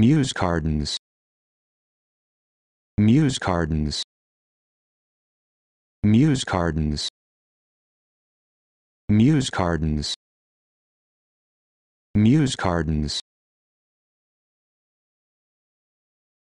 Muse Gardens Muse Gardens Muse Gardens Muse Gardens Muse Gardens